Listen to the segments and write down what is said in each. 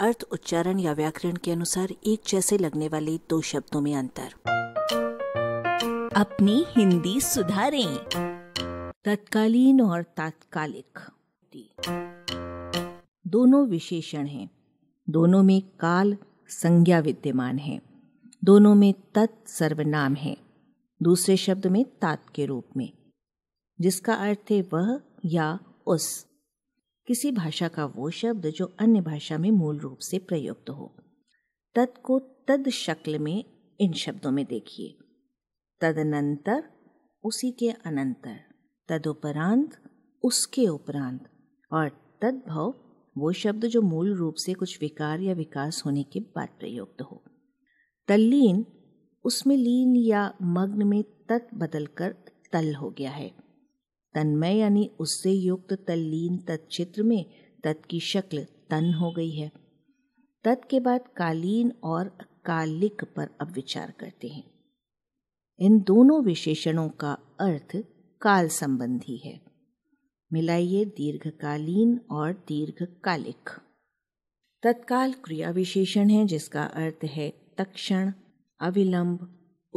अर्थ उच्चारण या व्याकरण के अनुसार एक जैसे लगने वाले दो शब्दों में अंतर अपनी हिंदी सुधारें तत्कालीन और तात्कालिक दोनों विशेषण हैं दोनों में काल संज्ञा विद्यमान है दोनों में तत् सर्वनाम है दूसरे शब्द में तात के रूप में जिसका अर्थ है वह या उस किसी भाषा का वो शब्द जो अन्य भाषा में मूल रूप से प्रयुक्त हो तद को तद शक्ल में इन शब्दों में देखिए तदनंतर उसी के अनंतर तदुपरांत उसके उपरांत और तद्भव वो शब्द जो मूल रूप से कुछ विकार या विकास होने के बाद प्रयुक्त हो तल्लीन उसमें लीन या मग्न में तत् बदलकर तल हो गया है तन्मय यानी उससे युक्त तल्लीन तत्चित्र में तत् की शक्ल तन हो गई है तत् के बाद कालीन और कालिक पर अब विचार करते हैं इन दोनों विशेषणों का अर्थ काल संबंधी है मिलाइए दीर्घकालीन और दीर्घकालिक तत्काल क्रिया विशेषण है जिसका अर्थ है तक्षण अविलंब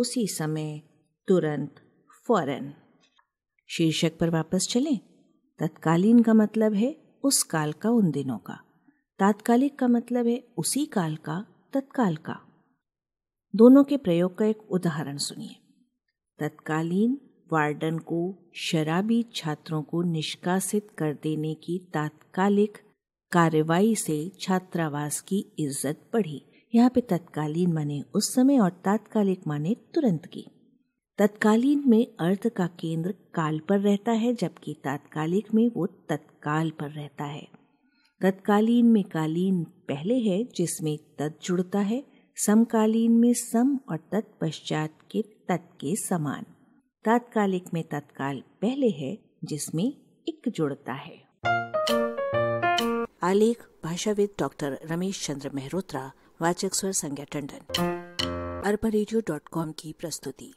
उसी समय तुरंत फौरन शीर्षक पर वापस चलें तत्कालीन का मतलब है उस काल का उन दिनों का तात्कालिक का मतलब है उसी काल का तत्काल का दोनों के प्रयोग का एक उदाहरण सुनिए तत्कालीन वार्डन को शराबी छात्रों को निष्कासित कर देने की तात्कालिक कार्रवाई से छात्रावास की इज्जत बढ़ी यहाँ पे तत्कालीन माने उस समय और तात्कालिक माने तुरंत की तत्कालीन में अर्थ का केंद्र काल पर रहता है जबकि तात्कालिक में वो तत्काल पर रहता है तत्कालीन में कालीन पहले है जिसमें तत् जुड़ता है समकालीन में सम और तत्पश्चात के तत् के समान तात्कालिक में तत्काल पहले है जिसमें इक जुड़ता है आलेख भाषाविद डॉक्टर रमेश चंद्र मेहरोत्रा वाचक स्वर संज्ञा टंडन अरबा की प्रस्तुति